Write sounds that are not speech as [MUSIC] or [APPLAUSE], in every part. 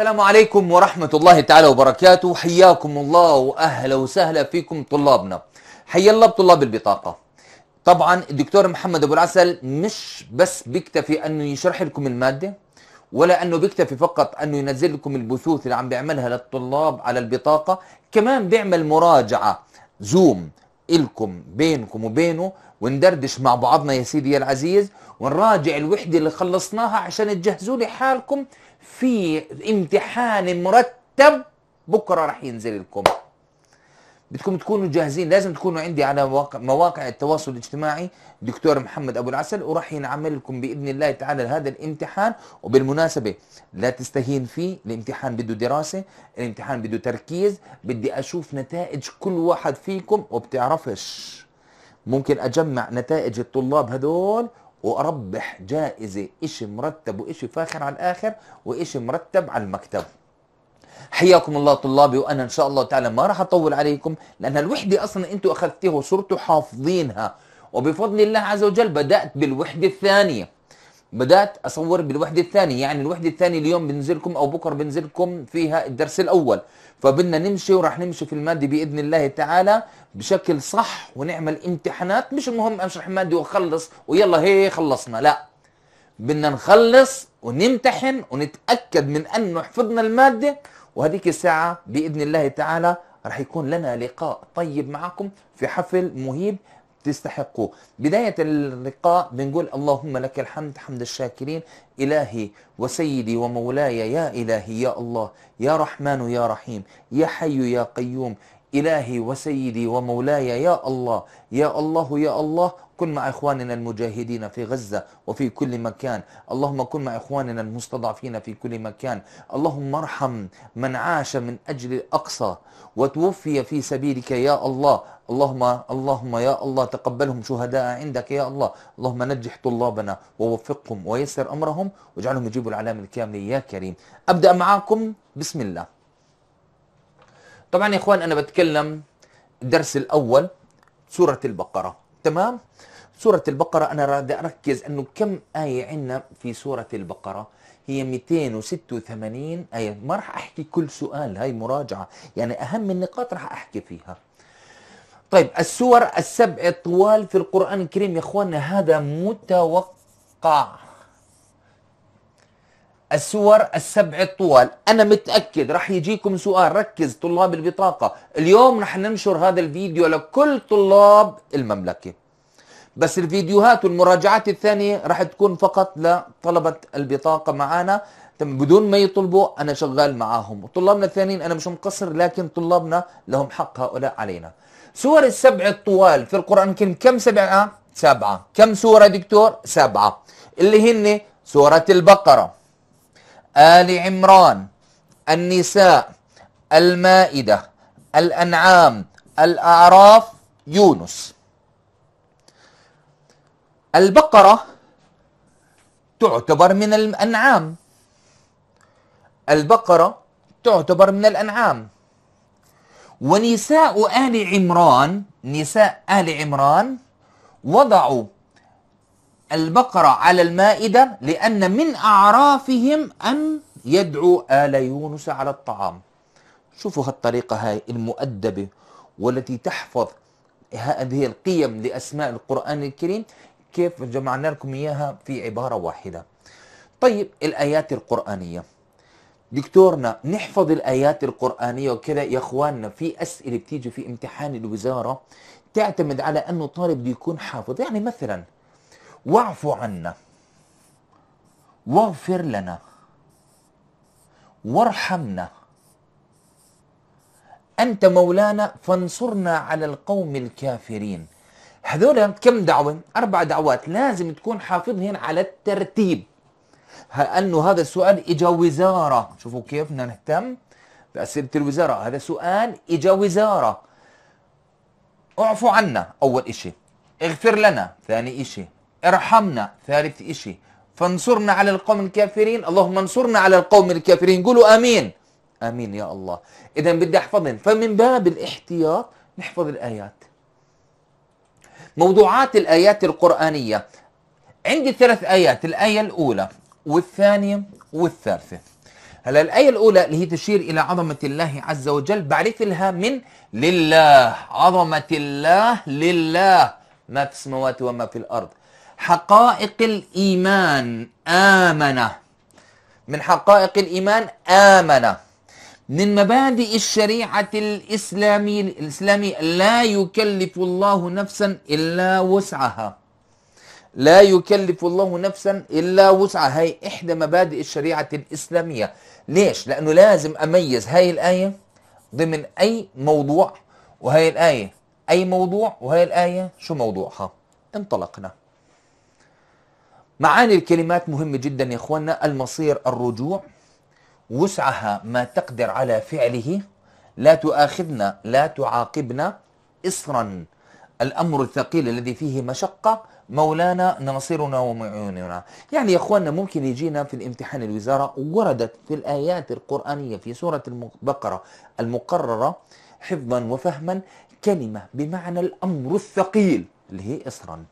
السلام عليكم ورحمة الله تعالى وبركاته حياكم الله وأهلا وسهلا فيكم طلابنا حيا الله بطلاب البطاقة طبعا الدكتور محمد أبو العسل مش بس بيكتفي أنه يشرح لكم المادة ولا أنه بيكتفي فقط أنه ينزل لكم البثوث اللي عم بيعملها للطلاب على البطاقة كمان بيعمل مراجعة زوم إلكم بينكم وبينه وندردش مع بعضنا يا سيدي العزيز ونراجع الوحدة اللي خلصناها عشان تجهزوا لي حالكم في امتحان مرتب بكره راح ينزل لكم بدكم تكونوا جاهزين لازم تكونوا عندي على مواقع التواصل الاجتماعي دكتور محمد ابو العسل وراح ينعمل لكم باذن الله تعالى هذا الامتحان وبالمناسبه لا تستهين فيه الامتحان بده دراسه الامتحان بده تركيز بدي اشوف نتائج كل واحد فيكم وبتعرفش ممكن اجمع نتائج الطلاب هذول واربح جائزه اشي مرتب واشي فاخر على الاخر واشي مرتب على المكتب حياكم الله طلابي وانا ان شاء الله تعالى ما راح اطول عليكم لان الوحده اصلا انتم اخذتيها وصرتوا حافظينها وبفضل الله عز وجل بدات بالوحده الثانيه بدات اصور بالوحده الثانيه يعني الوحده الثانيه اليوم بنزلكم او بكره بنزلكم فيها الدرس الاول فبدنا نمشي وراح نمشي في المادي باذن الله تعالى بشكل صح ونعمل امتحانات مش المهم اشرح المادي واخلص ويلا هي خلصنا لا بدنا نخلص ونمتحن ونتاكد من انه حفظنا الماده وهذيك الساعه باذن الله تعالى راح يكون لنا لقاء طيب معكم في حفل مهيب تستحقه بداية اللقاء بنقول اللهم لك الحمد حمد الشاكرين إلهي وسيدي ومولاي يا إلهي يا الله يا رحمن يا رحيم يا حي يا قيوم إلهي وسيدي ومولاي يا الله يا الله يا الله كن مع إخواننا المجاهدين في غزة وفي كل مكان اللهم كن مع إخواننا المستضعفين في كل مكان اللهم ارحم من عاش من أجل الأقصى وتوفي في سبيلك يا الله اللهم اللهم يا الله تقبلهم شهداء عندك يا الله اللهم نجح طلابنا ووفقهم ويسر أمرهم واجعلهم يجيبوا العلامة الكاملة يا كريم أبدأ معاكم بسم الله طبعا يا اخوان انا بتكلم الدرس الاول سوره البقره تمام سوره البقره انا راد اركز انه كم ايه عندنا في سوره البقره هي 286 ايه ما راح احكي كل سؤال هاي مراجعه يعني اهم النقاط راح احكي فيها طيب السور السبع طوال في القرآن الكريم يا اخواننا هذا متوقع السور السبع الطوال أنا متأكد رح يجيكم سؤال ركز طلاب البطاقة اليوم رح ننشر هذا الفيديو لكل طلاب المملكة بس الفيديوهات والمراجعات الثانية رح تكون فقط لطلبة البطاقة معانا بدون ما يطلبوا أنا شغال معاهم وطلابنا الثانيين أنا مش مقصر لكن طلابنا لهم حق هؤلاء علينا سور السبع الطوال في القرآن الكريم كم سبعة؟ سبعة كم سورة دكتور؟ سبعة اللي هن سورة البقرة آل عمران النساء المائدة الأنعام الأعراف يونس البقرة تعتبر من الأنعام البقرة تعتبر من الأنعام ونساء آل عمران نساء آل عمران وضعوا البقرة على المائدة لأن من أعرافهم أن يدعوا آل يونس على الطعام شوفوا هالطريقة هاي المؤدبة والتي تحفظ هذه القيم لأسماء القرآن الكريم كيف جمعنا لكم إياها في عبارة واحدة طيب الآيات القرآنية دكتورنا نحفظ الآيات القرآنية وكذا يا إخواننا في أسئلة بتيجي في امتحان الوزارة تعتمد على أنه طالب يكون حافظ يعني مثلا واعف عنا واغفر لنا وارحمنا أنت مولانا فانصرنا على القوم الكافرين هذول كم دعوة؟ أربع دعوات لازم تكون حافظهن على الترتيب لأنه هذا السؤال إجا وزارة شوفوا كيف بدنا نهتم بأسئلة الوزارة هذا سؤال إجا وزارة اعفو عنا أول إشي اغفر لنا ثاني إشي ارحمنا ثالث إشي فانصرنا على القوم الكافرين اللهم انصرنا على القوم الكافرين قولوا آمين آمين يا الله إذا بدي أحفظهم فمن باب الاحتياط نحفظ الآيات موضوعات الآيات القرآنية عندي ثلاث آيات الآية الأولى والثانية والثالثة هلا الآية الأولى اللي هي تشير إلى عظمة الله عز وجل بعرف لها من لله عظمة الله لله ما في السماوات وما في الأرض حقائق الإيمان آمنة من حقائق الإيمان آمنة من مبادئ الشريعة الإسلامي الإسلامي لا يكلف الله نفسا إلا وسعها لا يكلف الله نفسا إلا وسعها هي إحدى مبادئ الشريعة الإسلامية ليش؟ لأنه لازم أميز هاي الآية ضمن أي موضوع وهي الآية أي موضوع وهي الآية شو موضوعها انطلقنا معاني الكلمات مهمة جدا يا اخواننا المصير الرجوع وسعها ما تقدر على فعله لا تؤاخذنا لا تعاقبنا إصرا الأمر الثقيل الذي فيه مشقة مولانا ناصرنا ومعيننا يعني يا أخواننا ممكن يجينا في الامتحان الوزارة وردت في الآيات القرآنية في سورة البقرة المقررة حفظا وفهما كلمة بمعنى الأمر الثقيل اللي هي إصرا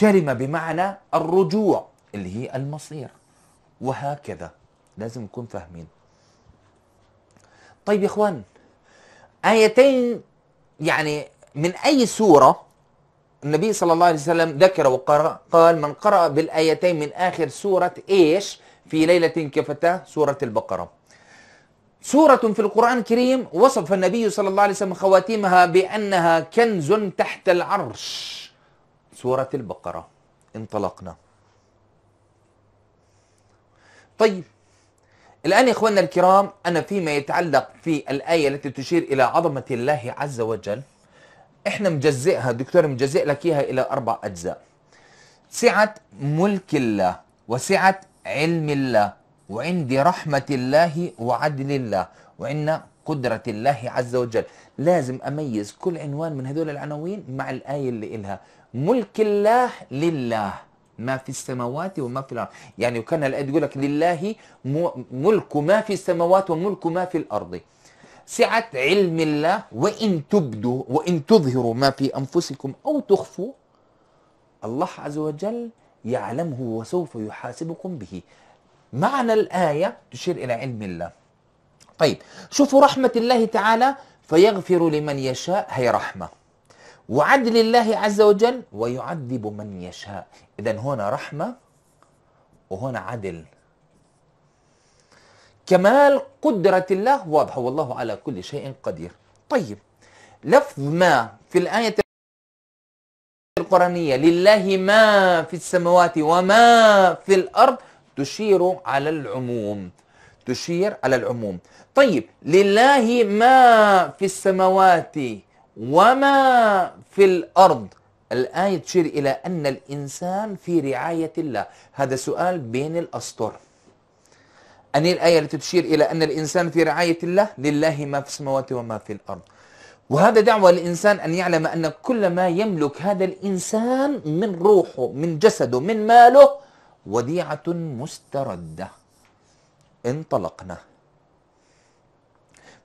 كلمة بمعنى الرجوع اللي هي المصير وهكذا لازم نكون فاهمين طيب يا اخوان آيتين يعني من أي سورة النبي صلى الله عليه وسلم ذكر وقرأ قال من قرأ بالآيتين من آخر سورة إيش في ليلة كفتاه سورة البقرة سورة في القرآن الكريم وصف النبي صلى الله عليه وسلم خواتيمها بأنها كنز تحت العرش سورة البقرة انطلقنا طيب الآن يا إخواننا الكرام أنا فيما يتعلق في الآية التي تشير إلى عظمة الله عز وجل إحنا مجزئها دكتور مجزئ لك إياها إلى أربع أجزاء سعة ملك الله وسعة علم الله وعندي رحمة الله وعدل الله وعندنا قدرة الله عز وجل لازم أميز كل عنوان من هذول العناوين مع الآية اللي إلها ملك الله لله ما في السماوات وما في الارض يعني وكان الايه تقول لك لله ملك ما في السماوات وملك ما في الارض سعة علم الله وإن تبدوا وإن تظهروا ما في أنفسكم أو تخفوا الله عز وجل يعلمه وسوف يحاسبكم به معنى الآية تشير إلى علم الله طيب شوفوا رحمة الله تعالى فيغفر لمن يشاء هي رحمة وعدل الله عز وجل ويعذب من يشاء إذا هنا رحمة وهنا عدل كمال قدرة الله واضحة والله على كل شيء قدير طيب لفظ ما في الآية القرآنية لله ما في السماوات وما في الأرض تشير على العموم تشير على العموم طيب لله ما في السماوات وما في الأرض الآية تشير إلى أن الإنسان في رعاية الله هذا سؤال بين الأسطر أن الآية التي تشير إلى أن الإنسان في رعاية الله لله ما في السماوات وما في الأرض وهذا دعوة للإنسان أن يعلم أن كل ما يملك هذا الإنسان من روحه من جسده من ماله وديعة مستردة انطلقنا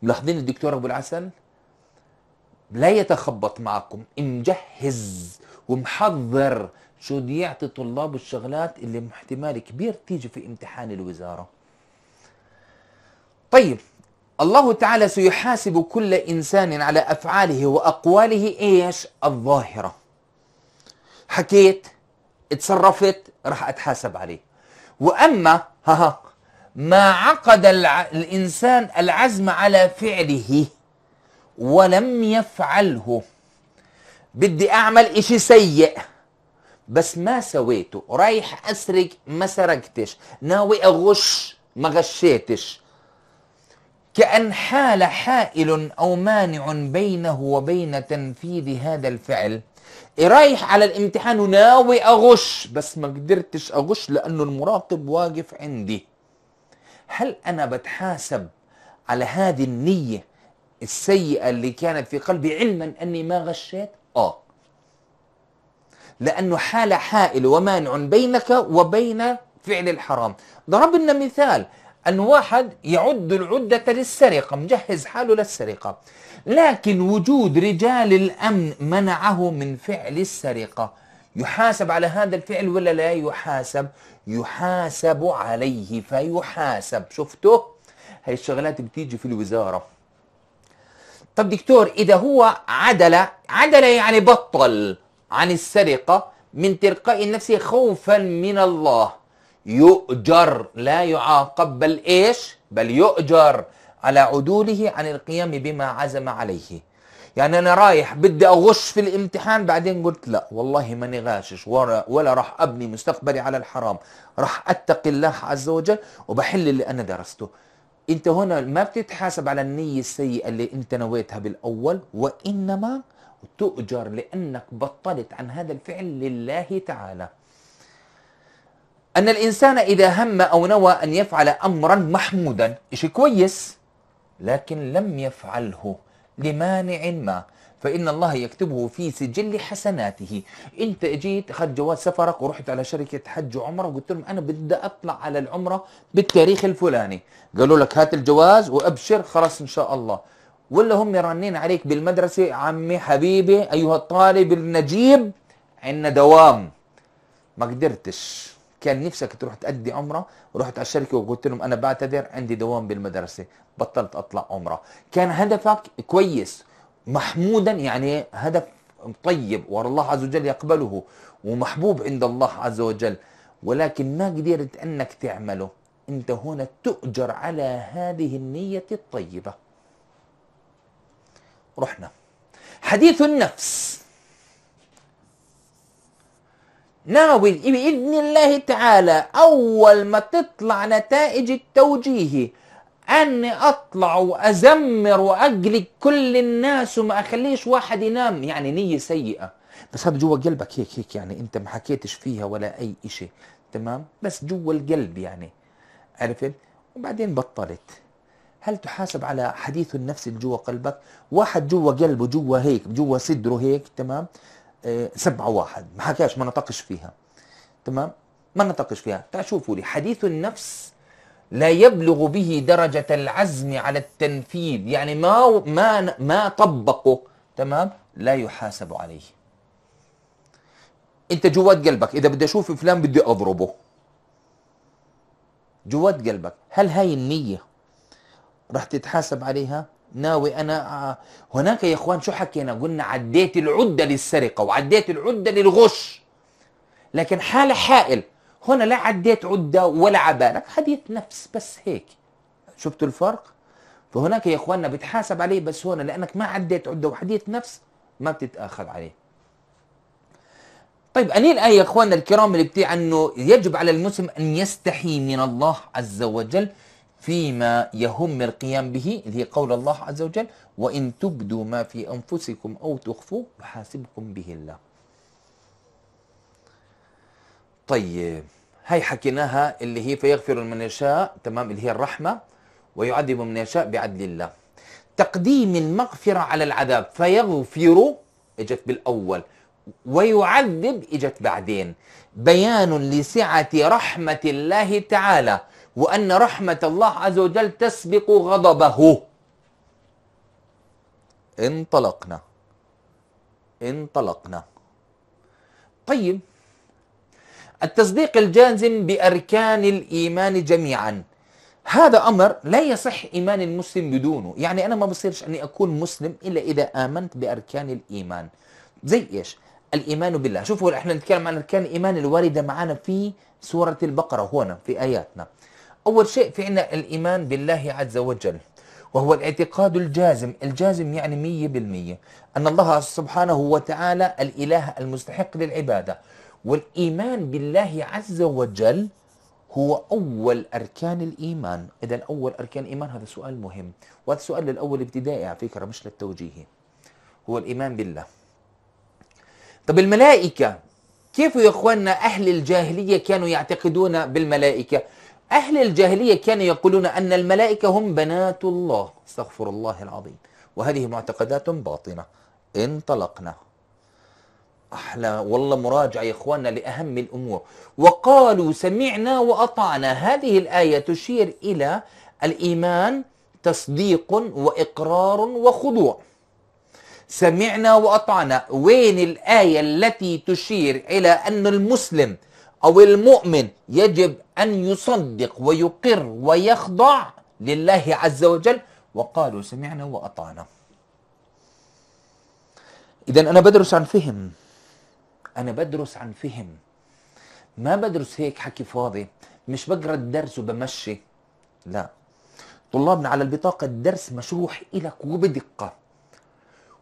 ملاحظين الدكتور أبو العسل لا يتخبط معكم مجهز ومحضر شو بده يعطي طلاب الشغلات اللي احتمال كبير تيجي في امتحان الوزارة طيب الله تعالى سيحاسب كل إنسان على أفعاله وأقواله إيش الظاهرة حكيت اتصرفت راح أتحاسب عليه وأما ها, ها ما عقد الع... الإنسان العزم على فعله ولم يفعله بدي اعمل اشي سيء بس ما سويته رايح اسرق ما سرقتش ناوي اغش ما غشيتش كأن حال حائل أو مانع بينه وبين تنفيذ هذا الفعل رايح على الامتحان وناوي أغش بس ما قدرتش أغش لأنه المراقب واقف عندي هل أنا بتحاسب على هذه النية السيئة اللي كانت في قلبي علما أني ما غشيت آه لأنه حال حائل ومانع بينك وبين فعل الحرام ضربنا مثال أن واحد يعد العدة للسرقة مجهز حاله للسرقة لكن وجود رجال الأمن منعه من فعل السرقة يحاسب على هذا الفعل ولا لا يحاسب يحاسب عليه فيحاسب شفته هاي الشغلات بتيجي في الوزارة طب دكتور إذا هو عدل عدل يعني بطل عن السرقة من تلقاء النفس خوفا من الله يؤجر لا يعاقب بل إيش بل يؤجر على عدوله عن القيام بما عزم عليه يعني أنا رايح بدي أغش في الامتحان بعدين قلت لا والله ماني غاشش ولا, ولا راح أبني مستقبلي على الحرام راح أتقي الله عز وجل وبحل اللي أنا درسته انت هنا ما بتتحاسب على النية السيئة اللي انت نويتها بالاول وانما تؤجر لانك بطلت عن هذا الفعل لله تعالى ان الانسان اذا هم او نوى ان يفعل امرا محمودا اشي كويس لكن لم يفعله لمانع ما فإن الله يكتبه في سجل حسناته أنت أجيت خد جواز سفرك ورحت على شركة حج وعمرة وقلت لهم أنا بدي أطلع على العمرة بالتاريخ الفلاني قالوا لك هات الجواز وأبشر خلاص إن شاء الله ولا هم يرنين عليك بالمدرسة عمي حبيبي أيها الطالب النجيب عندنا دوام ما قدرتش كان نفسك تروح تأدي عمرة ورحت على الشركة وقلت لهم أنا بعتذر عندي دوام بالمدرسة بطلت أطلع عمرة كان هدفك كويس محمودا يعني هدف طيب والله عز وجل يقبله ومحبوب عند الله عز وجل ولكن ما قدرت انك تعمله انت هنا تؤجر على هذه النية الطيبة رحنا حديث النفس ناوي بإذن الله تعالى أول ما تطلع نتائج التوجيهي اني اطلع وازمر واجلد كل الناس وما اخليش واحد ينام يعني نيه سيئه بس هذا جوا قلبك هيك هيك يعني انت ما حكيتش فيها ولا اي شيء تمام بس جوا القلب يعني عرفت وبعدين بطلت هل تحاسب على حديث النفس اللي جوا قلبك واحد جوا قلبه جوا هيك جوا صدره هيك تمام آه سبعة واحد ما حكاش ما نطقش فيها تمام ما نطقش فيها تعال شوفوا لي حديث النفس لا يبلغ به درجة العزم على التنفيذ يعني ما ما ما طبقه تمام لا يحاسب عليه انت جوات قلبك اذا بدي اشوف فلان بدي اضربه جوات قلبك هل هاي النية رح تتحاسب عليها ناوي انا آه، هناك يا اخوان شو حكينا قلنا عديت العدة للسرقة وعديت العدة للغش لكن حال حائل هنا لا عديت عده ولا عبالك حديث نفس بس هيك شفتوا الفرق فهناك يا اخواننا بتحاسب عليه بس هنا لانك ما عديت عده وحديث نفس ما بتتاخذ عليه طيب أني الآية يا أخواننا الكرام اللي بتي أنه يجب على المسلم أن يستحي من الله عز وجل فيما يهم القيام به اللي هي قول الله عز وجل وإن تبدوا ما في أنفسكم أو تخفوه يحاسبكم به الله طيب هاي حكيناها اللي هي فيغفر من يشاء تمام اللي هي الرحمة ويعذب من يشاء بعدل الله تقديم المغفرة على العذاب فيغفر اجت بالأول ويعذب اجت بعدين بيان لسعة رحمة الله تعالى وأن رحمة الله عز وجل تسبق غضبه انطلقنا انطلقنا طيب التصديق الجازم باركان الايمان جميعا هذا امر لا يصح ايمان المسلم بدونه يعني انا ما بصيرش اني اكون مسلم الا اذا امنت باركان الايمان زي ايش الايمان بالله شوفوا احنا نتكلم عن اركان الايمان الوارده معنا في سوره البقره هنا في اياتنا اول شيء في عندنا الايمان بالله عز وجل وهو الاعتقاد الجازم الجازم يعني مية بالمية أن الله سبحانه وتعالى الإله المستحق للعبادة والإيمان بالله عز وجل هو أول أركان الإيمان إذا أول أركان الإيمان هذا سؤال مهم وهذا سؤال للأول ابتدائي على فكرة مش للتوجيهي هو الإيمان بالله طب الملائكة كيف يا إخواننا أهل الجاهلية كانوا يعتقدون بالملائكة أهل الجاهلية كانوا يقولون أن الملائكة هم بنات الله استغفر الله العظيم وهذه معتقدات باطنة انطلقنا أحلى والله مراجعة يا إخواننا لأهم الأمور وقالوا سمعنا وأطعنا هذه الآية تشير إلى الإيمان تصديق وإقرار وخضوع سمعنا وأطعنا وين الآية التي تشير إلى أن المسلم أو المؤمن يجب أن يصدق ويقر ويخضع لله عز وجل وقالوا سمعنا وأطعنا إذا أنا بدرس عن فهم انا بدرس عن فهم ما بدرس هيك حكي فاضي مش بقرا الدرس وبمشي لا طلابنا على البطاقة الدرس مشروح إلك وبدقة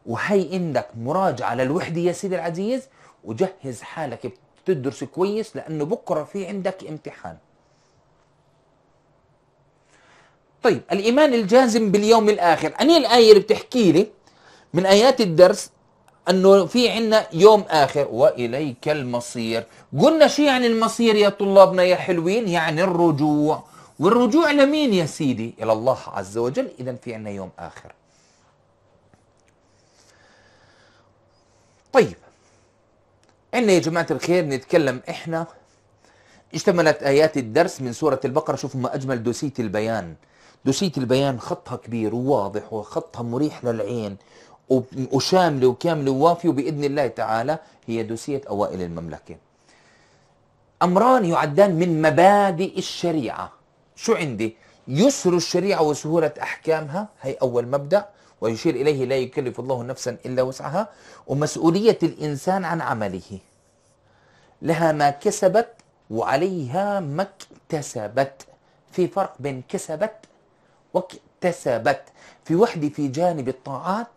وهي عندك مراجعة للوحدة يا سيدي العزيز وجهز حالك بتدرس كويس لأنه بكرة في عندك امتحان طيب الإيمان الجازم باليوم الآخر أني الآية اللي بتحكي لي من آيات الدرس انه في عنا يوم اخر واليك المصير قلنا شو يعني المصير يا طلابنا يا حلوين يعني الرجوع والرجوع لمين يا سيدي الى الله عز وجل اذا في عنا يوم اخر طيب عنا يا جماعه الخير نتكلم احنا اشتملت ايات الدرس من سوره البقره شوفوا ما اجمل دوسيه البيان دوسيه البيان خطها كبير وواضح وخطها مريح للعين وشامله وكامله ووافيه باذن الله تعالى هي دوسيه اوائل المملكه. امران يعدان من مبادئ الشريعه. شو عندي؟ يسر الشريعه وسهوله احكامها هي اول مبدا ويشير اليه لا يكلف الله نفسا الا وسعها ومسؤوليه الانسان عن عمله. لها ما كسبت وعليها ما اكتسبت. في فرق بين كسبت واكتسبت في وحده في جانب الطاعات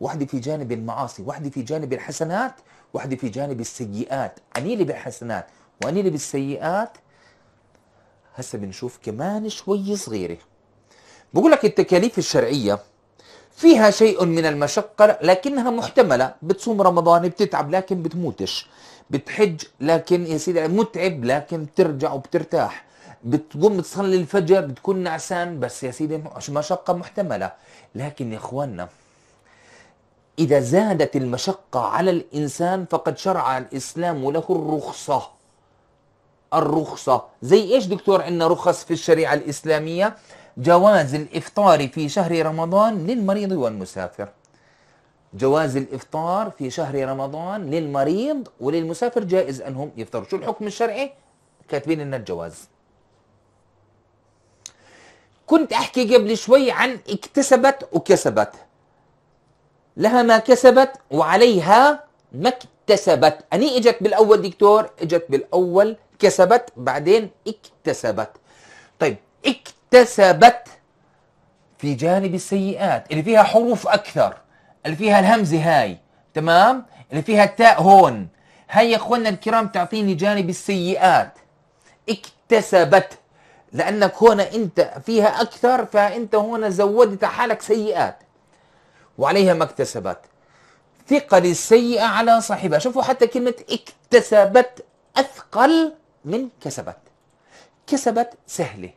واحدة في جانب المعاصي واحدة في جانب الحسنات واحدة في جانب السيئات أنيلي بالحسنات وأنيلي بالسيئات هسه بنشوف كمان شوي صغيرة بقول لك التكاليف الشرعية فيها شيء من المشقة لكنها محتملة بتصوم رمضان بتتعب لكن بتموتش بتحج لكن يا سيدي متعب لكن بترجع وبترتاح بتقوم تصلي الفجر بتكون نعسان بس يا سيدي مشقة محتملة لكن يا اخواننا إذا زادت المشقة على الإنسان فقد شرع الإسلام له الرخصة الرخصة زي إيش دكتور عندنا رخص في الشريعة الإسلامية جواز الإفطار في شهر رمضان للمريض والمسافر جواز الإفطار في شهر رمضان للمريض وللمسافر جائز أنهم يفطروا شو الحكم الشرعي كاتبين لنا الجواز كنت أحكي قبل شوي عن اكتسبت وكسبت لها ما كسبت وعليها ما اكتسبت أني إجت بالأول دكتور إجت بالأول كسبت بعدين اكتسبت طيب اكتسبت في جانب السيئات اللي فيها حروف أكثر اللي فيها الهمزة هاي تمام اللي فيها التاء هون هاي يا اخواننا الكرام تعطيني جانب السيئات اكتسبت لانك هنا انت فيها اكثر فانت هنا زودت حالك سيئات وعليها ما اكتسبت ثقل السيئة على صاحبها شوفوا حتى كلمة اكتسبت أثقل من كسبت كسبت سهلة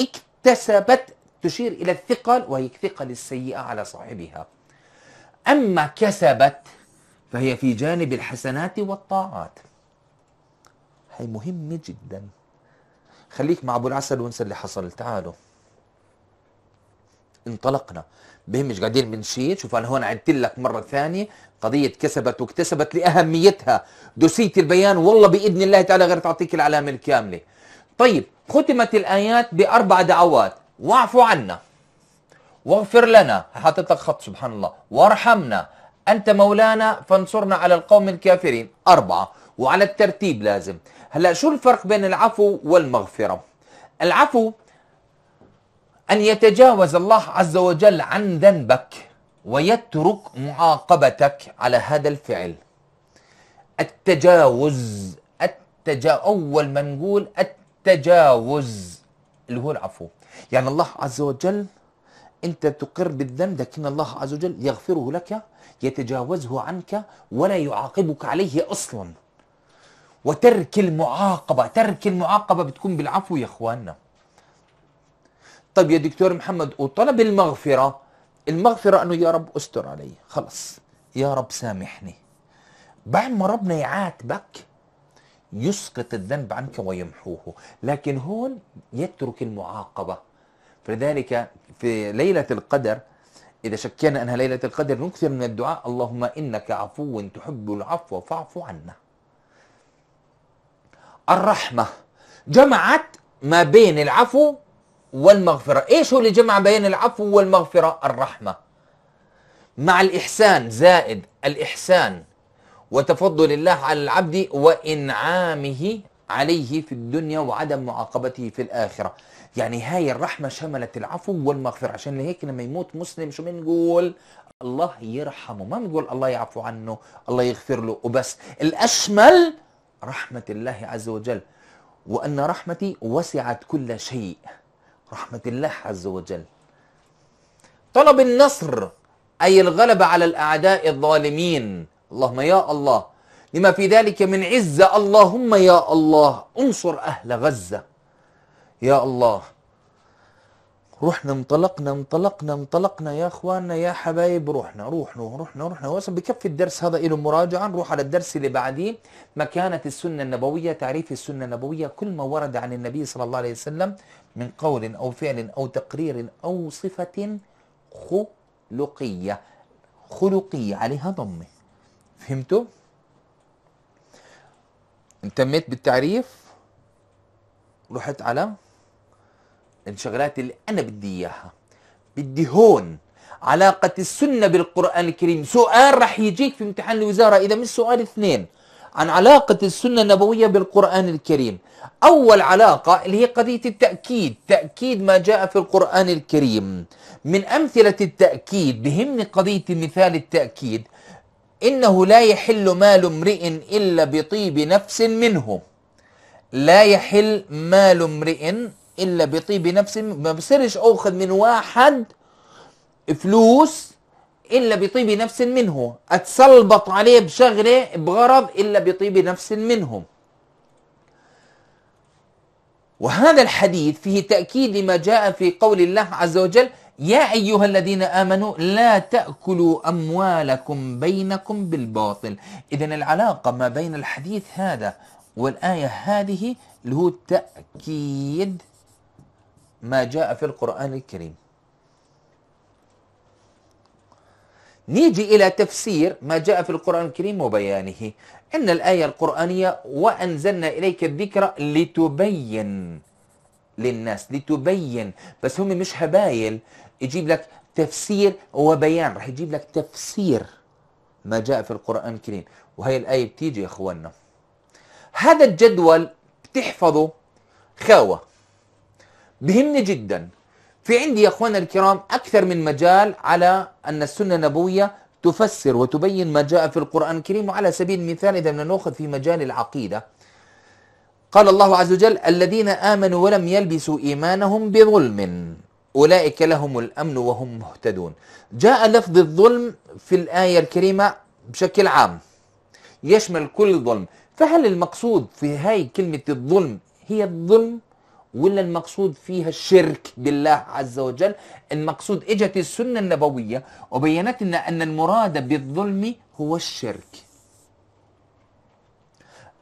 اكتسبت تشير إلى الثقل وهي ثقل السيئة على صاحبها أما كسبت فهي في جانب الحسنات والطاعات هي مهمة جدا خليك مع أبو العسل وانسى اللي حصل تعالوا انطلقنا بهمش قاعدين شيء شوف انا هون عدت لك مره ثانيه قضيه كسبت واكتسبت لاهميتها دوسيه البيان والله باذن الله تعالى غير تعطيك العلامه الكامله طيب ختمت الايات باربع دعوات واعفو عنا واغفر لنا حاطط لك خط سبحان الله وارحمنا انت مولانا فانصرنا على القوم الكافرين اربعه وعلى الترتيب لازم هلا شو الفرق بين العفو والمغفره العفو أن يتجاوز الله عز وجل عن ذنبك ويترك معاقبتك على هذا الفعل التجاوز التجا أول ما نقول التجاوز اللي هو العفو يعني الله عز وجل أنت تقر بالذنب لكن الله عز وجل يغفره لك يتجاوزه عنك ولا يعاقبك عليه أصلا وترك المعاقبة ترك المعاقبة بتكون بالعفو يا إخواننا طيب يا دكتور محمد وطلب المغفرة المغفرة أنه يا رب أستر علي خلص يا رب سامحني بعد ما ربنا يعاتبك يسقط الذنب عنك ويمحوه لكن هون يترك المعاقبة فلذلك في ليلة القدر إذا شكينا أنها ليلة القدر نكثر من الدعاء اللهم إنك عفو تحب العفو فاعف عنا الرحمة جمعت ما بين العفو والمغفرة إيش هو اللي جمع بين العفو والمغفرة الرحمة مع الإحسان زائد الإحسان وتفضل الله على العبد وإنعامه عليه في الدنيا وعدم معاقبته في الآخرة يعني هاي الرحمة شملت العفو والمغفرة عشان لهيك لما يموت مسلم شو بنقول الله يرحمه ما بنقول الله يعفو عنه الله يغفر له وبس الأشمل رحمة الله عز وجل وأن رحمتي وسعت كل شيء رحمة الله عز وجل طلب النصر أي الغلبة على الأعداء الظالمين اللهم يا الله لما في ذلك من عزة اللهم يا الله انصر أهل غزة يا الله رحنا انطلقنا انطلقنا انطلقنا يا اخواننا يا حبايب رحنا رحنا رحنا رحنا وصل بكفي الدرس هذا له مراجعه نروح على الدرس اللي بعديه مكانه السنه النبويه تعريف السنه النبويه كل ما ورد عن النبي صلى الله عليه وسلم من قول او فعل او تقرير او صفه خلقيه خلقيه عليها ضمه فهمتوا؟ انتميت بالتعريف رحت على الشغلات اللي انا بدي اياها بدي هون علاقة السنة بالقرآن الكريم سؤال راح يجيك في امتحان الوزارة إذا مش سؤال اثنين عن علاقة السنة النبوية بالقرآن الكريم أول علاقة اللي هي قضية التأكيد تأكيد ما جاء في القرآن الكريم من أمثلة التأكيد بهمني قضية مثال التأكيد إنه لا يحل مال امرئ إلا بطيب نفس منه لا يحل مال امرئ الا بطيب نفس ما بصيرش اخذ من واحد فلوس الا بطيب نفس منه اتسلبط عليه بشغله بغرض الا بطيب نفس منهم وهذا الحديث فيه تاكيد لما جاء في قول الله عز وجل يا ايها الذين امنوا لا تاكلوا اموالكم بينكم بالباطل اذا العلاقه ما بين الحديث هذا والايه هذه اللي هو تاكيد ما جاء في القرآن الكريم نيجي إلى تفسير ما جاء في القرآن الكريم وبيانه إن الآية القرآنية وأنزلنا إليك الذكر لتبين للناس لتبين بس هم مش هبايل يجيب لك تفسير وبيان رح يجيب لك تفسير ما جاء في القرآن الكريم وهي الآية بتيجي يا أخواننا هذا الجدول بتحفظه خاوة بهمني جدا في عندي يا اخوانا الكرام اكثر من مجال على ان السنه النبويه تفسر وتبين ما جاء في القران الكريم وعلى سبيل المثال اذا بدنا ناخذ في مجال العقيده قال الله عز وجل الذين امنوا ولم يلبسوا ايمانهم بظلم اولئك لهم الامن وهم مهتدون جاء لفظ الظلم في الايه الكريمه بشكل عام يشمل كل ظلم فهل المقصود في هاي كلمه الظلم هي الظلم ولا المقصود فيها الشرك بالله عز وجل المقصود اجت السنة النبوية وبينت لنا أن المراد بالظلم هو الشرك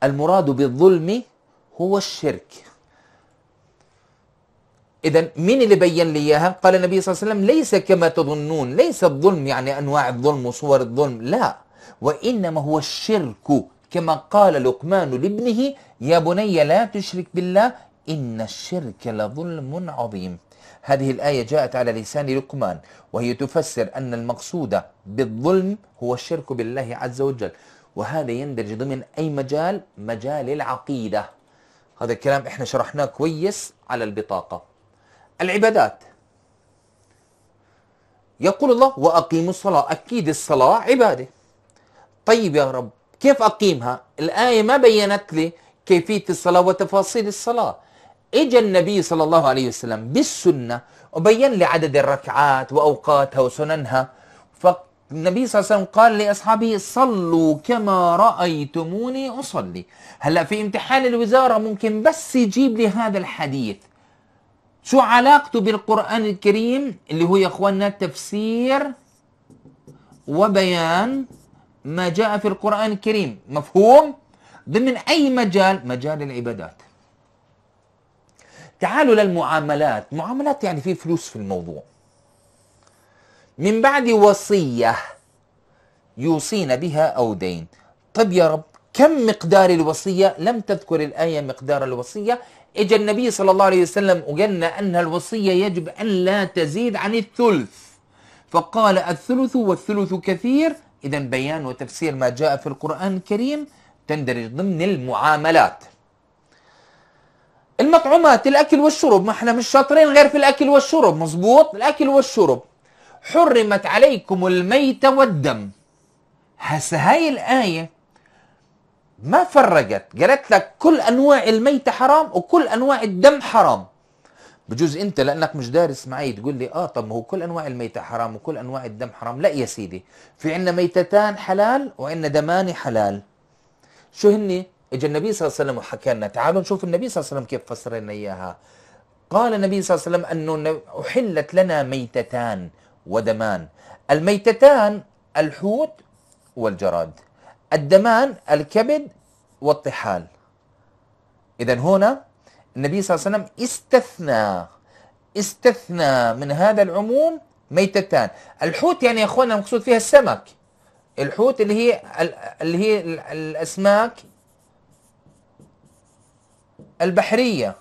المراد بالظلم هو الشرك إذا مين اللي بين لي إياها؟ قال النبي صلى الله عليه وسلم ليس كما تظنون، ليس الظلم يعني أنواع الظلم وصور الظلم، لا، وإنما هو الشرك كما قال لقمان لابنه يا بني لا تشرك بالله إن الشرك لظلم عظيم هذه الآية جاءت على لسان لقمان وهي تفسر أن المقصود بالظلم هو الشرك بالله عز وجل وهذا يندرج ضمن أي مجال مجال العقيدة هذا الكلام احنا شرحناه كويس على البطاقة العبادات يقول الله وأقيموا الصلاة أكيد الصلاة عبادة طيب يا رب كيف أقيمها الآية ما بينت لي كيفية الصلاة وتفاصيل الصلاة اجى النبي صلى الله عليه وسلم بالسنه وبين لي عدد الركعات واوقاتها وسننها فالنبي صلى الله عليه وسلم قال لاصحابه صلوا كما رايتموني اصلي هلا في امتحان الوزاره ممكن بس يجيب لي هذا الحديث شو علاقته بالقران الكريم اللي هو يا اخواننا تفسير وبيان ما جاء في القران الكريم مفهوم ضمن اي مجال مجال العبادات تعالوا للمعاملات معاملات يعني في فلوس في الموضوع من بعد وصية يوصين بها أو دين طب يا رب كم مقدار الوصية لم تذكر الآية مقدار الوصية إجا النبي صلى الله عليه وسلم وقالنا أن الوصية يجب أن لا تزيد عن الثلث فقال الثلث والثلث كثير إذا بيان وتفسير ما جاء في القرآن الكريم تندرج ضمن المعاملات المطعومات الاكل والشرب ما احنا مش شاطرين غير في الاكل والشرب مظبوط الاكل والشرب حرمت عليكم الميتة والدم هسه هاي الآية ما فرقت قالت لك كل أنواع الميتة حرام وكل أنواع الدم حرام بجوز انت لانك مش دارس معي تقول لي اه طب ما هو كل انواع الميته حرام وكل انواع الدم حرام لا يا سيدي في عنا ميتتان حلال وعنا دمان حلال شو هني اجى النبي صلى الله عليه وسلم وحكى لنا تعالوا نشوف النبي صلى الله عليه وسلم كيف فسر لنا اياها قال النبي صلى الله عليه وسلم انه احلت لنا ميتتان ودمان الميتتان الحوت والجراد الدمان الكبد والطحال اذا هنا النبي صلى الله عليه وسلم استثنى استثنى من هذا العموم ميتتان الحوت يعني يا اخوانا المقصود فيها السمك الحوت اللي هي اللي هي الاسماك البحريه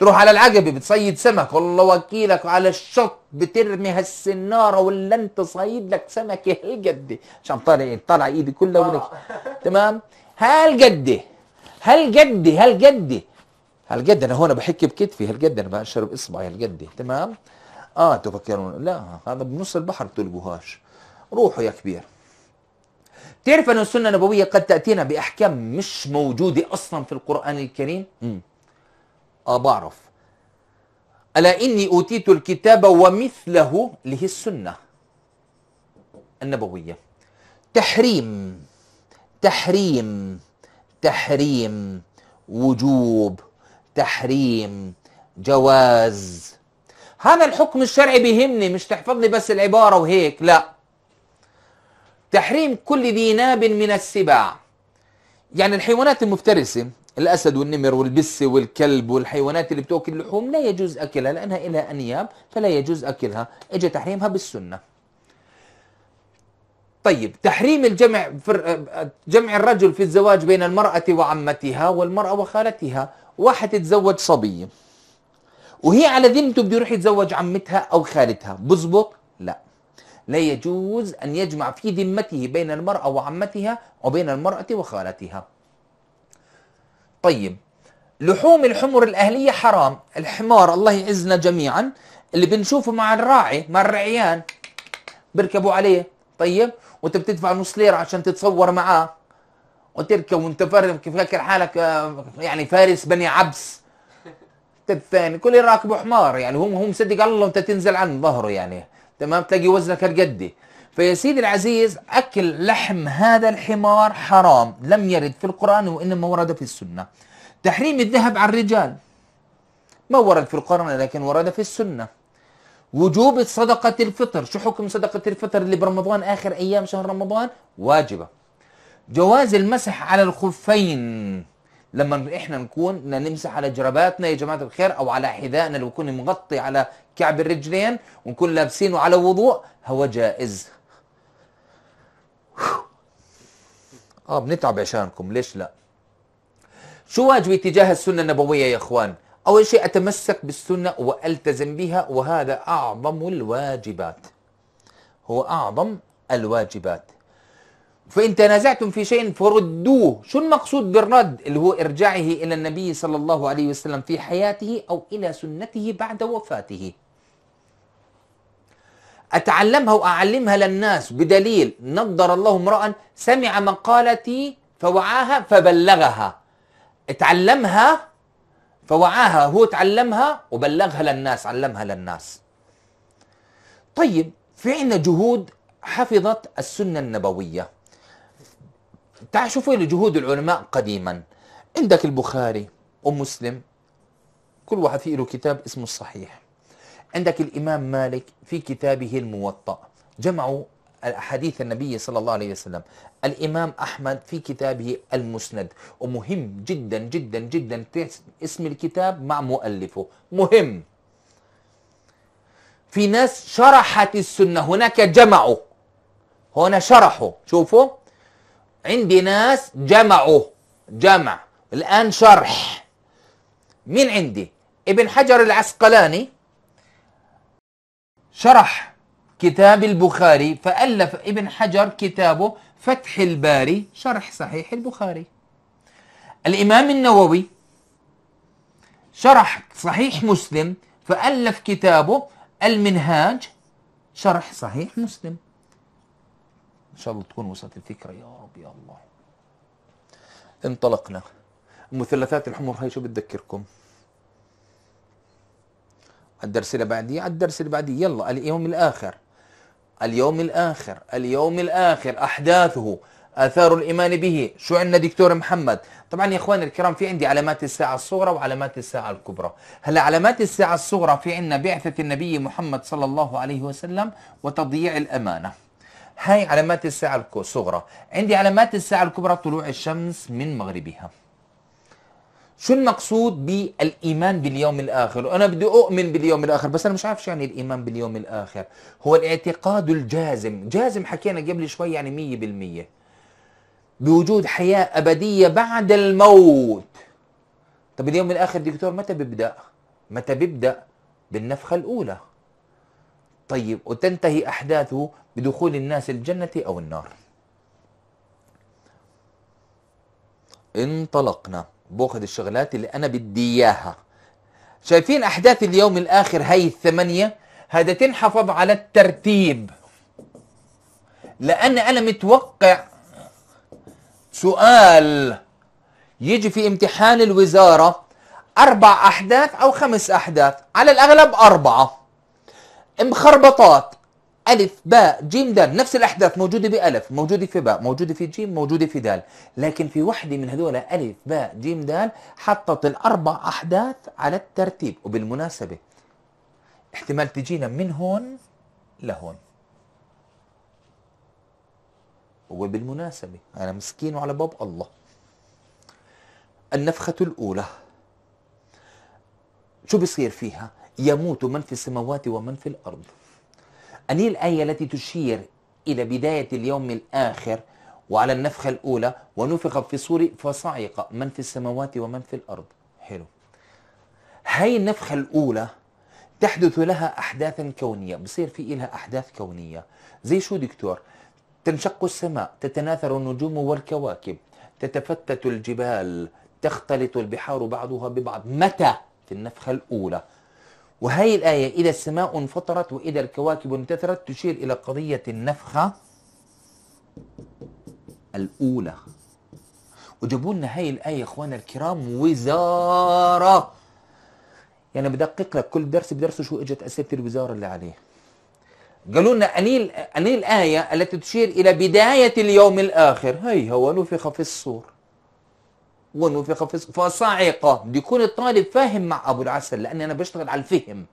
تروح على العقبة بتصيد سمك والله وكيلك على الشط بترمي هالسناره ولا انت صيد لك سمكة هالقدة عشان طالع طالع ايدي كلها آه. ونك تمام هالقد هالقد هالقد هالقد انا هون بحكي بكتفي هالقد انا بشرب اصبعي هالقد تمام اه تفكرون لا هذا بنص البحر بتلقوهاش روحوا يا كبير تعرف أن السنة النبوية قد تأتينا بأحكام مش موجودة أصلا في القرآن الكريم مم. آه بعرف ألا إني أوتيت الكتاب ومثله له السنة النبوية تحريم تحريم تحريم وجوب تحريم جواز هذا الحكم الشرعي بيهمني مش تحفظ لي بس العبارة وهيك لا تحريم كل ذي ناب من السباع يعني الحيوانات المفترسة الأسد والنمر والبس والكلب والحيوانات اللي بتأكل اللحوم لا يجوز أكلها لأنها لها أنياب فلا يجوز أكلها إجا تحريمها بالسنة طيب تحريم الجمع جمع الرجل في الزواج بين المرأة وعمتها والمرأة وخالتها واحد تزوج صبية وهي على ذمته بده يروح يتزوج عمتها أو خالتها بزبط لا لا يجوز أن يجمع في ذمته بين المرأة وعمتها وبين المرأة وخالتها طيب لحوم الحمر الأهلية حرام الحمار الله يعزنا جميعا اللي بنشوفه مع الراعي مع الرعيان بيركبوا عليه طيب وانت بتدفع نص ليره عشان تتصور معاه وتركب وانت فاكر حالك آه، يعني فارس بني عبس الثاني [LAUGHS] كل راكبه حمار يعني هم هم صدق الله وانت تنزل عن ظهره يعني تمام تلاقي وزنك القد فيا سيدي العزيز اكل لحم هذا الحمار حرام لم يرد في القران وانما ورد في السنه تحريم الذهب على الرجال ما ورد في القران لكن ورد في السنه وجوب صدقة الفطر شو حكم صدقة الفطر اللي برمضان آخر أيام شهر رمضان واجبة جواز المسح على الخفين لما احنا نكون نمسح على جرباتنا يا جماعه الخير او على حذائنا اللي يكون مغطي على كعب الرجلين ونكون لابسينه على وضوء هو جائز [SIGHS] اه بنتعب عشانكم ليش لا شو واجبي تجاه السنه النبويه يا اخوان اول شيء اتمسك بالسنه والتزم بها وهذا اعظم الواجبات هو اعظم الواجبات فإن تنازعتم في شيء فردوه شو المقصود بالرد اللي هو إرجاعه إلى النبي صلى الله عليه وسلم في حياته أو إلى سنته بعد وفاته أتعلمها وأعلمها للناس بدليل نظر الله امرأ سمع مقالتي فوعاها فبلغها اتعلمها فوعاها هو تعلمها وبلغها للناس علمها للناس طيب في عنا جهود حفظت السنة النبوية تعال شوفوا لجهود جهود العلماء قديما عندك البخاري ومسلم كل واحد فيه له كتاب اسمه الصحيح عندك الإمام مالك في كتابه الموطأ جمعوا الأحاديث النبي صلى الله عليه وسلم الإمام أحمد في كتابه المسند ومهم جدا جدا جدا اسم الكتاب مع مؤلفه مهم في ناس شرحت السنة هناك جمعوا هنا شرحوا شوفوا عندي ناس جمعوا جمع الآن شرح مين عندي ابن حجر العسقلاني شرح كتاب البخاري فألف ابن حجر كتابه فتح الباري شرح صحيح البخاري الإمام النووي شرح صحيح مسلم فألف كتابه المنهاج شرح صحيح مسلم ان شاء الله تكون وصلت الفكره يا رب يا الله انطلقنا المثلثات الحمر هاي شو بتذكركم الدرس اللي بعدي على الدرس اللي بعدي يلا اليوم الاخر اليوم الاخر اليوم الاخر احداثه اثار الايمان به شو عندنا دكتور محمد طبعا يا اخواني الكرام في عندي علامات الساعه الصغرى وعلامات الساعه الكبرى هلا علامات الساعه الصغرى في عندنا بعثه النبي محمد صلى الله عليه وسلم وتضييع الامانه هاي علامات الساعة الصغرى عندي علامات الساعة الكبرى طلوع الشمس من مغربها شو المقصود بالايمان باليوم الاخر انا بدي اؤمن باليوم الاخر بس انا مش عارف شو يعني الايمان باليوم الاخر هو الاعتقاد الجازم جازم حكينا قبل شوي يعني 100% بوجود حياه ابديه بعد الموت طب اليوم الاخر دكتور متى بيبدا متى بيبدا بالنفخه الاولى طيب وتنتهي احداثه بدخول الناس الجنة أو النار انطلقنا بأخذ الشغلات اللي أنا بدي إياها شايفين أحداث اليوم الآخر هاي الثمانية هذا تنحفظ على الترتيب لأن أنا متوقع سؤال يجي في امتحان الوزارة أربع أحداث أو خمس أحداث على الأغلب أربعة مخربطات ألف باء جيم دال نفس الأحداث موجودة بألف موجودة في باء موجودة في جيم موجودة في دال لكن في وحدة من هذول ألف باء جيم دال حطت الأربع أحداث على الترتيب وبالمناسبة احتمال تجينا من هون لهون وبالمناسبة أنا مسكين وعلى باب الله النفخة الأولى شو بصير فيها يموت من في السماوات ومن في الأرض أن هي الآية التي تشير إلى بداية اليوم الآخر وعلى النفخة الأولى ونفخ في الصور فصعق من في السماوات ومن في الأرض حلو هاي النفخة الأولى تحدث لها أحداثا كونية بصير في لها أحداث كونية زي شو دكتور تنشق السماء تتناثر النجوم والكواكب تتفتت الجبال تختلط البحار بعضها ببعض متى في النفخة الأولى وهي الآية إذا السماء انفطرت وإذا الكواكب انتثرت تشير إلى قضية النفخة الأولى وجابوا لنا هاي الآية يا إخوانا الكرام وزارة يعني بدقق لك كل درس بدرسه شو اجت أسئلة الوزارة اللي عليه قالوا لنا أني الآية التي تشير إلى بداية اليوم الآخر هي هو نفخ في الصور ونفخ في فصعق دي يكون الطالب فاهم مع ابو العسل لان انا بشتغل على الفهم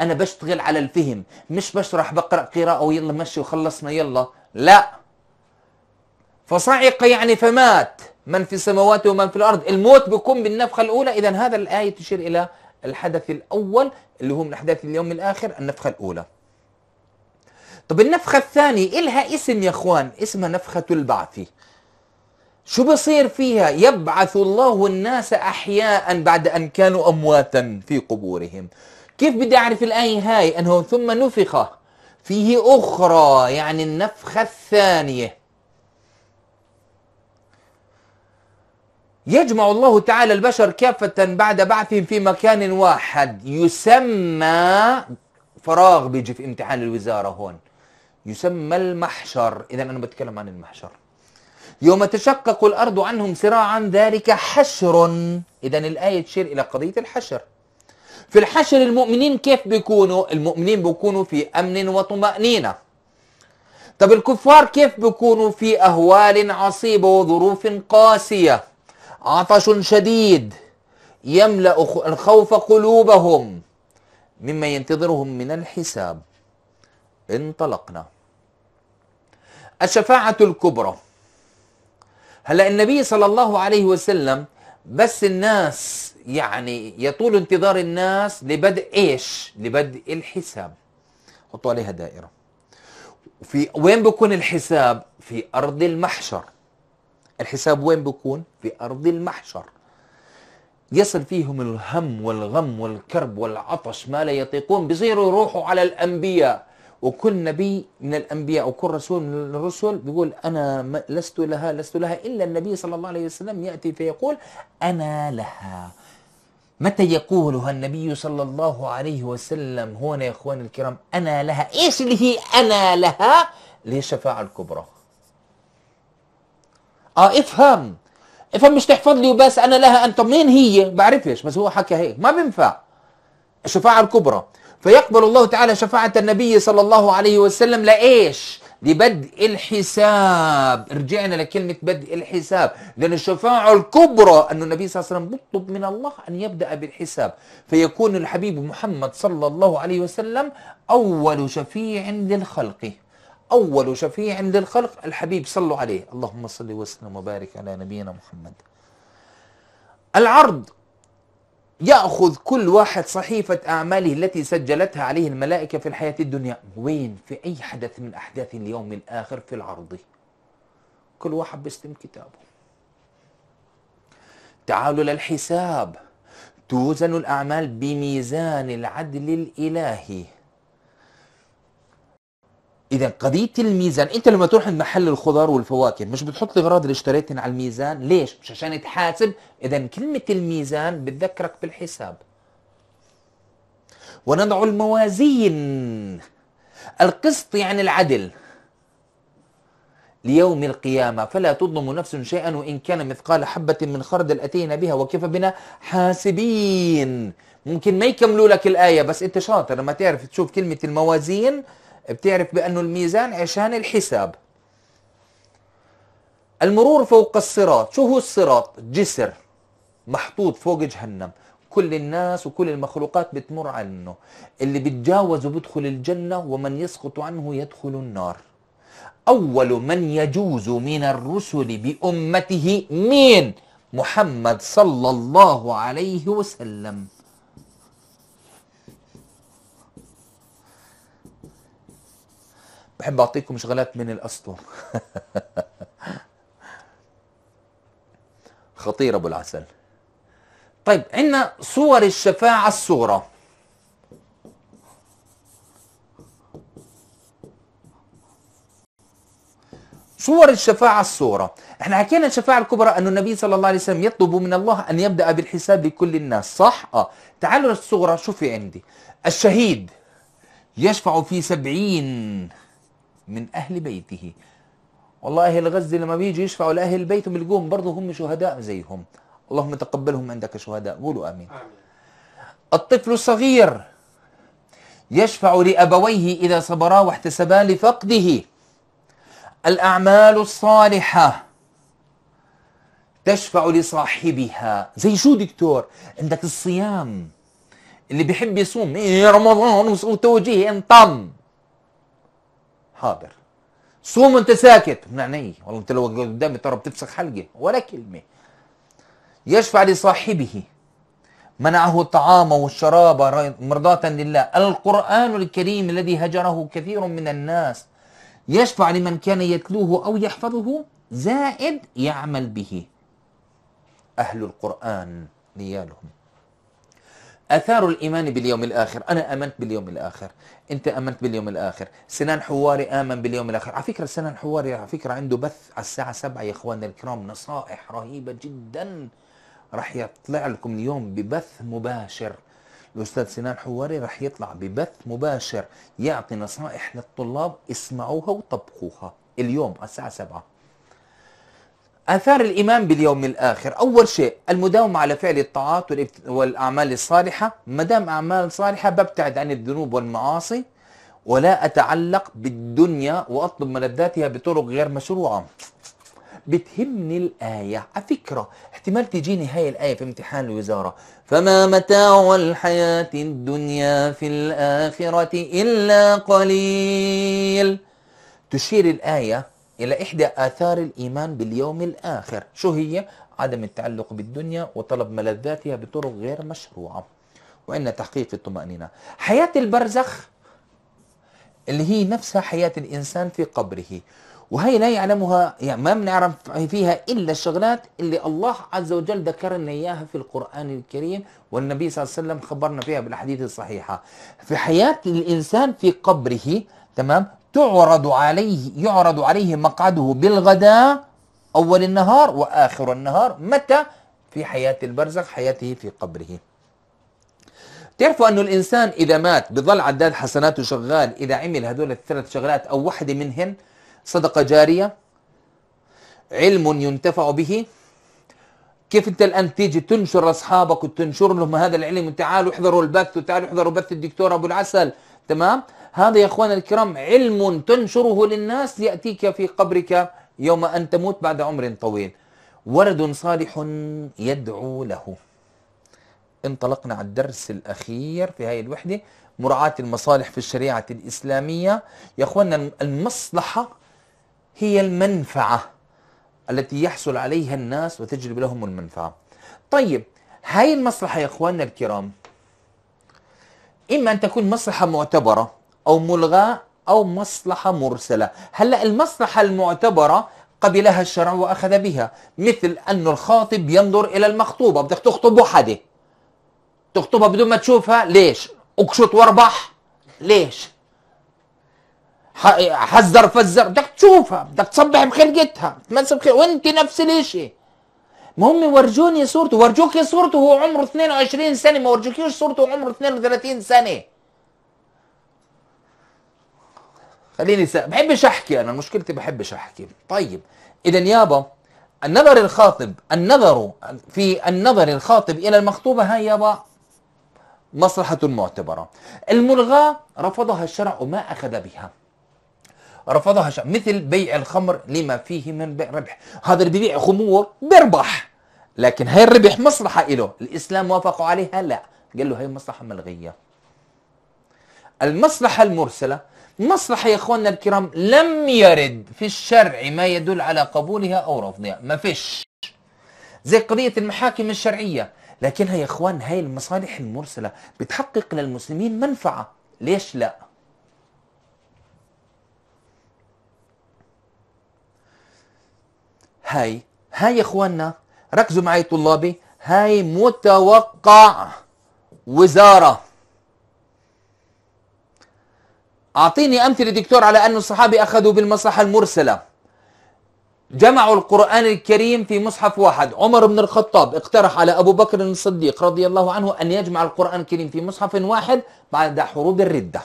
انا بشتغل على الفهم مش بشرح بقرا قراءه ويلا مشي وخلصنا يلا لا فصعق يعني فمات من في السماوات ومن في الارض الموت بيكون بالنفخه الاولى اذا هذا الايه تشير الى الحدث الاول اللي هو من احداث اليوم الاخر النفخه الاولى طب النفخه الثانيه إلها اسم يا اخوان اسمها نفخه البعث شو بصير فيها يبعث الله الناس أحياء بعد أن كانوا أمواتا في قبورهم كيف بدي أعرف الآية هاي أنه ثم نفخ فيه أخرى يعني النفخة الثانية يجمع الله تعالى البشر كافة بعد بعثهم في مكان واحد يسمى فراغ بيجي في امتحان الوزارة هون يسمى المحشر إذا أنا بتكلم عن المحشر يوم تشقق الأرض عنهم سراعا ذلك حشر إذا الآية تشير إلى قضية الحشر في الحشر المؤمنين كيف بيكونوا المؤمنين بيكونوا في أمن وطمأنينة طب الكفار كيف بيكونوا في أهوال عصيبة وظروف قاسية عطش شديد يملأ الخوف قلوبهم مما ينتظرهم من الحساب انطلقنا الشفاعة الكبرى هلا النبي صلى الله عليه وسلم بس الناس يعني يطول انتظار الناس لبدء ايش؟ لبدء الحساب. حطوا عليها دائرة. وفي وين بكون الحساب؟ في أرض المحشر. الحساب وين بكون؟ في أرض المحشر. يصل فيهم الهم والغم والكرب والعطش ما لا يطيقون بصيروا يروحوا على الأنبياء وكل نبي من الانبياء وكل رسول من الرسل بيقول انا لست لها لست لها الا النبي صلى الله عليه وسلم ياتي فيقول انا لها متى يقولها النبي صلى الله عليه وسلم هنا يا اخوان الكرام انا لها ايش اللي هي انا لها للشفاعه الكبرى اه افهم افهم مش تحفظ لي وبس انا لها انت منين هي بعرفش بس هو حكى هيك ما بينفع الشفاعه الكبرى فيقبل الله تعالى شفاعة النبي صلى الله عليه وسلم لإيش؟ لبدء الحساب رجعنا لكلمة بدء الحساب لأن الشفاعة الكبرى أن النبي صلى الله عليه وسلم يطلب من الله أن يبدأ بالحساب فيكون الحبيب محمد صلى الله عليه وسلم أول شفيع للخلق أول شفيع للخلق الحبيب صلوا عليه اللهم صل وسلم وبارك على نبينا محمد العرض يأخذ كل واحد صحيفة أعماله التي سجلتها عليه الملائكة في الحياة الدنيا وين في أي حدث من أحداث اليوم الآخر في العرض كل واحد بيستلم كتابه تعالوا للحساب توزن الأعمال بميزان العدل الإلهي اذا قضيه الميزان انت لما تروح عند محل الخضار والفواكه مش بتحط الاغراض اللي اشتريتهم على الميزان ليش مش عشان تحاسب اذا كلمه الميزان بتذكرك بالحساب ونضع الموازين القسط يعني العدل ليوم القيامة فلا تظلم نفس شيئا وإن كان مثقال حبة من خردل أتينا بها وكيف بنا حاسبين ممكن ما يكملوا لك الآية بس أنت شاطر لما تعرف تشوف كلمة الموازين بتعرف بأنه الميزان عشان الحساب المرور فوق الصراط شو هو الصراط جسر محطوط فوق جهنم كل الناس وكل المخلوقات بتمر عنه اللي بتجاوزه وبدخل الجنة ومن يسقط عنه يدخل النار أول من يجوز من الرسل بأمته مين محمد صلى الله عليه وسلم بحب اعطيكم شغلات من الاسطر [LAUGHS] خطير ابو العسل طيب عندنا صور الشفاعة الصغرى صور الشفاعة الصغرى احنا حكينا الشفاعة الكبرى أن النبي صلى الله عليه وسلم يطلب من الله أن يبدأ بالحساب لكل الناس صح؟ آه تعالوا للصغرى شوفي عندي الشهيد يشفع في سبعين من أهل بيته والله أهل غزة لما بيجوا يشفعوا لأهل بيته بيلقوهم برضه هم شهداء زيهم اللهم تقبلهم عندك شهداء قولوا آمين, آمين. الطفل الصغير يشفع لأبويه إذا صبرا واحتسبا لفقده الأعمال الصالحة تشفع لصاحبها زي شو دكتور عندك الصيام اللي بيحب يصوم إيه رمضان وتوجيه انطم حاضر صوم وانت ساكت من عيني والله انت لو قدامي ترى بتفسخ حلقه ولا كلمه يشفع لصاحبه منعه الطعام والشراب مرضاة لله القرآن الكريم الذي هجره كثير من الناس يشفع لمن كان يتلوه أو يحفظه زائد يعمل به أهل القرآن نيالهم اثار الايمان باليوم الاخر انا امنت باليوم الاخر انت امنت باليوم الاخر سنان حواري امن باليوم الاخر على فكره سنان حواري على فكره عنده بث على الساعه 7 يا اخواننا الكرام نصائح رهيبه جدا راح يطلع لكم اليوم ببث مباشر الاستاذ سنان حواري راح يطلع ببث مباشر يعطي نصائح للطلاب اسمعوها وطبقوها اليوم على الساعه 7 آثار الإيمان باليوم الآخر أول شيء المداومة على فعل الطاعات والأعمال الصالحة مدام أعمال صالحة ببتعد عن الذنوب والمعاصي ولا أتعلق بالدنيا وأطلب ملذاتها بطرق غير مشروعة بتهمني الآية على فكرة احتمال تجيني هاي الآية في امتحان الوزارة فما متاع الحياة الدنيا في الآخرة إلا قليل تشير الآية إلى إحدى آثار الإيمان باليوم الآخر شو هي؟ عدم التعلق بالدنيا وطلب ملذاتها بطرق غير مشروعة وعندنا تحقيق في الطمأنينة حياة البرزخ اللي هي نفسها حياة الإنسان في قبره وهي لا يعلمها يعني ما بنعرف فيها إلا الشغلات اللي الله عز وجل ذكر لنا إياها في القرآن الكريم والنبي صلى الله عليه وسلم خبرنا فيها بالأحاديث الصحيحة في حياة الإنسان في قبره تمام تعرض عليه يعرض عليه مقعده بالغداء أول النهار وآخر النهار متى في حياة البرزخ حياته في قبره تعرفوا أنه الإنسان إذا مات بظل عداد حسناته شغال إذا عمل هذول الثلاث شغلات أو واحدة منهن صدقة جارية علم ينتفع به كيف انت الان تيجي تنشر اصحابك وتنشر لهم هذا العلم وتعالوا احضروا البث وتعالوا احضروا بث الدكتور ابو العسل تمام هذا يا اخوان الكرام علم تنشره للناس ياتيك في قبرك يوم ان تموت بعد عمر طويل ولد صالح يدعو له انطلقنا على الدرس الاخير في هذه الوحده مراعاه المصالح في الشريعه الاسلاميه يا اخوانا المصلحه هي المنفعه التي يحصل عليها الناس وتجلب لهم المنفعه طيب هاي المصلحه يا اخواننا الكرام إما أن تكون مصلحة معتبرة أو ملغاة أو مصلحة مرسلة هلأ المصلحة المعتبرة قبلها الشرع وأخذ بها مثل أن الخاطب ينظر إلى المخطوبة بدك تخطب وحدة تخطبها بدون ما تشوفها ليش اكشط واربح ليش حذر فزر بدك تشوفها بدك تصبح بخلقتها تمسك وانت نفس الاشي المهم ورجوني صورته ورجوك صورته وهو عمره 22 سنه ما ورجوكيش صورته وهو عمره 32 سنه خليني سأ... بحبش احكي انا مشكلتي بحبش احكي طيب اذا يابا النظر الخاطب النظر في النظر الخاطب الى المخطوبه هاي يابا مصلحه معتبره الملغاه رفضها الشرع وما اخذ بها رفضها هشام مثل بيع الخمر لما فيه من ربح هذا اللي بيبيع خمور بيربح لكن هاي الربح مصلحة له الإسلام وافقوا عليها لا قال له هاي مصلحة ملغية المصلحة المرسلة مصلحة يا إخواننا الكرام لم يرد في الشرع ما يدل على قبولها أو رفضها ما فيش زي قضية المحاكم الشرعية لكنها يا إخوان هاي المصالح المرسلة بتحقق للمسلمين منفعة ليش لا هاي هاي يا اخواننا ركزوا معي طلابي هاي متوقع وزاره اعطيني امثله دكتور على ان الصحابه اخذوا بالمصلحه المرسله جمعوا القرآن الكريم في مصحف واحد عمر بن الخطاب اقترح على أبو بكر الصديق رضي الله عنه أن يجمع القرآن الكريم في مصحف واحد بعد حروب الردة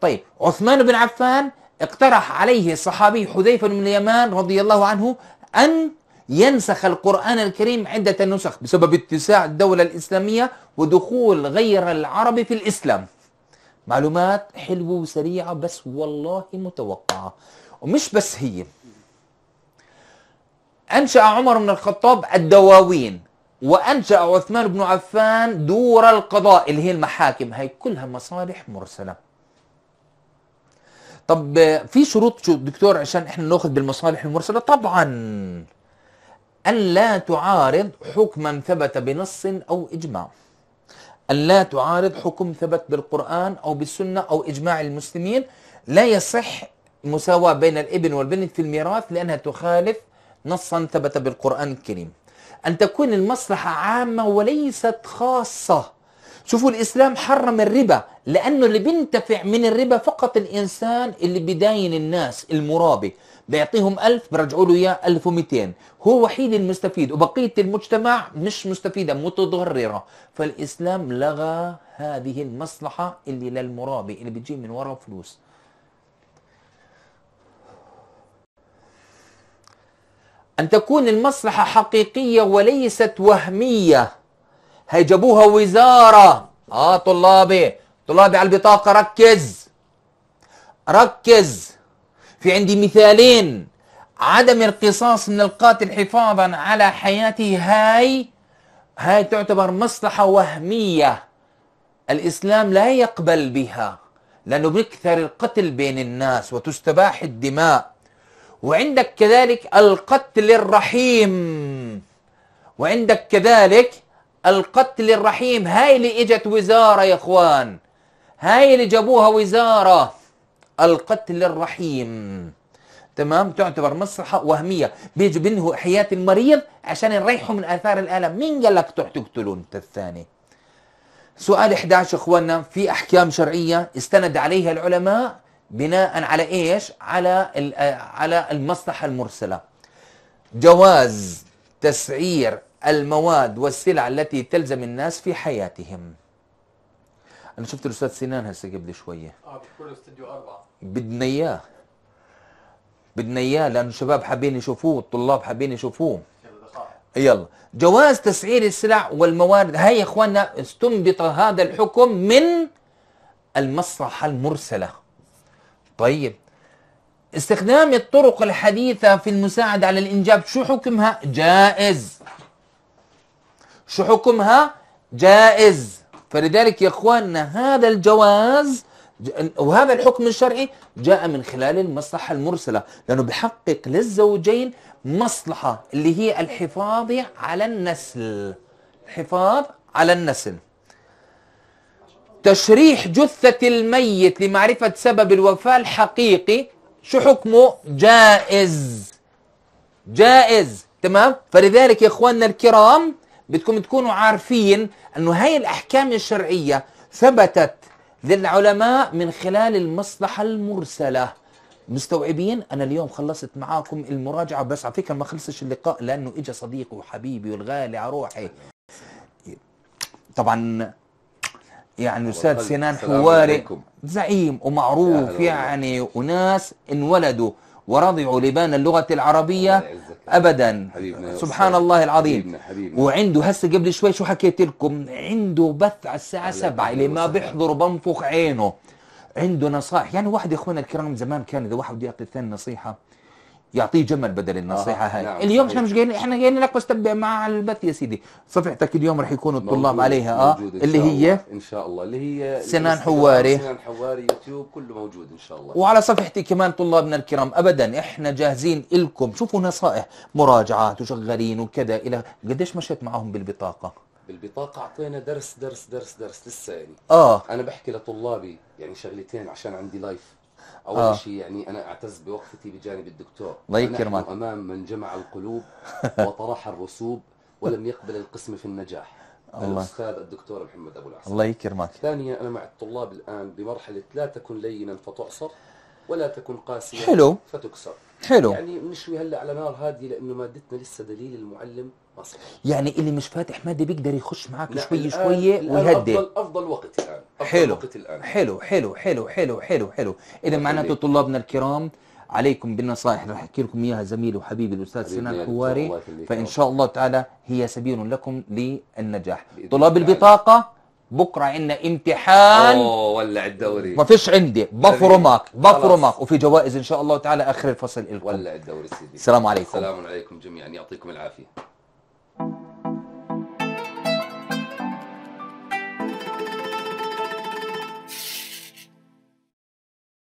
طيب عثمان بن عفان اقترح عليه الصحابي حذيفة بن اليمان رضي الله عنه أن ينسخ القرآن الكريم عدة نسخ بسبب اتساع الدولة الإسلامية ودخول غير العرب في الإسلام معلومات حلوة وسريعة بس والله متوقعة ومش بس هي أنشأ عمر بن الخطاب الدواوين وأنشأ عثمان بن عفان دور القضاء اللي هي المحاكم هي كلها مصالح مرسلة طب في شروط دكتور عشان احنا ناخذ بالمصالح المرسله طبعا ألا تعارض حكما ثبت بنص أو إجماع ألا تعارض حكم ثبت بالقرآن أو بالسنة أو إجماع المسلمين لا يصح مساواة بين الابن والبنت في الميراث لأنها تخالف نصا ثبت بالقرآن الكريم أن تكون المصلحة عامة وليست خاصة شوفوا الاسلام حرم الربا لانه اللي بينتفع من الربا فقط الانسان اللي بداين الناس المرابي بيعطيهم ألف برجعوا له إياه 1200 هو وحيد المستفيد وبقية المجتمع مش مستفيدة متضررة فالإسلام لغى هذه المصلحة اللي للمرابي اللي بتجي من وراء فلوس أن تكون المصلحة حقيقية وليست وهمية هي جابوها وزارة اه طلابي طلابي على البطاقة ركز ركز في عندي مثالين عدم القصاص من القاتل حفاظا على حياته هاي هاي تعتبر مصلحة وهمية الإسلام لا يقبل بها لأنه بيكثر القتل بين الناس وتستباح الدماء وعندك كذلك القتل الرحيم وعندك كذلك القتل الرحيم هاي اللي اجت وزاره يا اخوان هاي اللي جابوها وزاره القتل الرحيم تمام تعتبر مصلحه وهميه بيجوا بينهوا حياه المريض عشان يريحوا من اثار الالم مين قال لك تروح تقتلوا انت الثاني سؤال 11 اخواننا في احكام شرعيه استند عليها العلماء بناء على ايش على على المصلحه المرسله جواز تسعير المواد والسلع التي تلزم الناس في حياتهم انا شفت الاستاذ سنان هسه قبل شويه اه بكل استوديو اربعه بدنا اياه بدنا اياه لانه الشباب حابين يشوفوه الطلاب حابين يشوفوه يلا جواز تسعير السلع والموارد هاي يا اخواننا استنبط هذا الحكم من المصلحه المرسله طيب استخدام الطرق الحديثه في المساعده على الانجاب شو حكمها جائز شو حكمها جائز فلذلك يا اخواننا هذا الجواز وهذا الحكم الشرعي جاء من خلال المصلحة المرسلة لأنه بحقق للزوجين مصلحة اللي هي الحفاظ على النسل الحفاظ على النسل تشريح جثة الميت لمعرفة سبب الوفاة الحقيقي شو حكمه جائز جائز تمام فلذلك يا اخواننا الكرام بدكم تكونوا عارفين انه هاي الاحكام الشرعيه ثبتت للعلماء من خلال المصلحه المرسله مستوعبين انا اليوم خلصت معاكم المراجعه بس على فكره ما خلصش اللقاء لانه اجى صديقي وحبيبي والغالي على روحي طبعا يعني استاذ سنان حواري زعيم ومعروف يعني وناس انولدوا ورضعوا لبان اللغة العربية أبدا سبحان الله العظيم وعنده هسه قبل شوي شو حكيت لكم عنده بث على الساعة سبعة اللي ما بيحضر بنفخ عينه عنده نصائح يعني واحد يا إخوانا الكرام زمان كان إذا واحد يعطي الثاني نصيحة يعطيه جمل بدل النصيحه آه. هاي نعم. اليوم احنا مش جايين احنا جايين لك بس تبع مع البث يا سيدي صفحتك اليوم رح يكونوا الطلاب عليها اه اللي هي ان شاء الله اللي هي سنان حواري سنان حواري يوتيوب كله موجود ان شاء الله وعلى صفحتي كمان طلابنا الكرام ابدا احنا جاهزين لكم شوفوا نصائح مراجعات وشغالين وكذا الى قديش مشيت معهم بالبطاقه بالبطاقه اعطينا درس درس درس درس لسه يعني اه انا بحكي لطلابي يعني شغلتين عشان عندي لايف اول آه. شيء يعني انا اعتز بوقفتي بجانب الدكتور الله يكرمك امام من جمع القلوب [LAUGHS] وطرح الرسوب ولم يقبل القسم في النجاح الله. الاستاذ الدكتور محمد ابو العسل الله يكرمك ثانيا انا مع الطلاب الان بمرحله لا تكن لينا فتعصر ولا تكن قاسيا حلو فتكسر حلو يعني نشوي هلا على نار هاديه لانه مادتنا لسه دليل المعلم يعني اللي مش فاتح مادي بيقدر يخش معاك شوي شوي ويهدي افضل افضل وقت الان أفضل حلو وقت الان حلو حلو حلو حلو حلو حلو اذا معناته طلابنا الكرام عليكم بالنصائح راح احكي لكم اياها زميلي وحبيبي الاستاذ سنان حواري فان شاء الله تعالى هي سبيل لكم للنجاح طلاب البطاقه بكره عندنا امتحان اوه ولع الدوري ما فيش عندي بفرمك بفرمك وفي جوائز ان شاء الله تعالى اخر الفصل لكم ولع الدوري سيدي السلام عليكم السلام عليكم جميعا يعطيكم العافيه